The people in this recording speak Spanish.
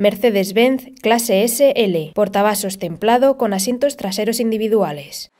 Mercedes-Benz clase SL, portavasos templado con asientos traseros individuales.